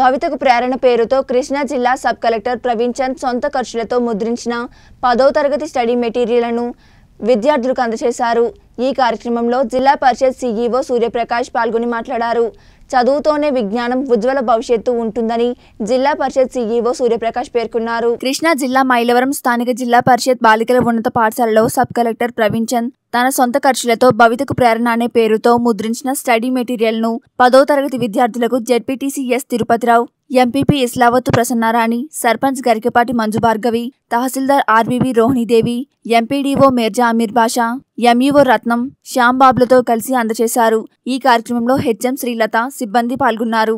భవితకు ప్రేరణ పేరుతో కృష్ణా జిల్లా సబ్ కలెక్టర్ ప్రవీణ్ చంద్ సొంత ఖర్చులతో ముద్రించిన పదో తరగతి స్టడీ మెటీరియల్ను విద్యార్థులకు అందజేశారు ఈ కార్యక్రమంలో జిల్లా పరిషత్ సీఈఓ సూర్యప్రకాష్ పాల్గొని మాట్లాడారు చదువుతోనే విజ్ఞానం ఉజ్వల భవిష్యత్తు ఉంటుందని జిల్లా పరిషత్ సీఈఓ సూర్యప్రకాష్ పేర్కొన్నారు కృష్ణా జిల్లా మైలవరం స్థానిక జిల్లా పరిషత్ బాలికల ఉన్నత పాఠశాలలో సబ్ కలెక్టర్ ప్రవీణ్ చంద్ తన సొంత ఖర్చులతో భవితకు ప్రేరణ అనే పేరుతో ముద్రించిన స్టడీ మెటీరియల్ను పదో తరగతి విద్యార్థులకు ZPTCs Tirupatirao MPP Islavath Prasannarani sarpanch Garikapati Manju Bhargavi tahsildar RBV Rohinidevi MPDO Mirza Ameer Basha MEO Ratnam శ్యాంబాబులతో కలిసి అందజేశారు ఈ కార్యక్రమంలో హెచ్ఎం శ్రీలత సిబ్బంది పాల్గొన్నారు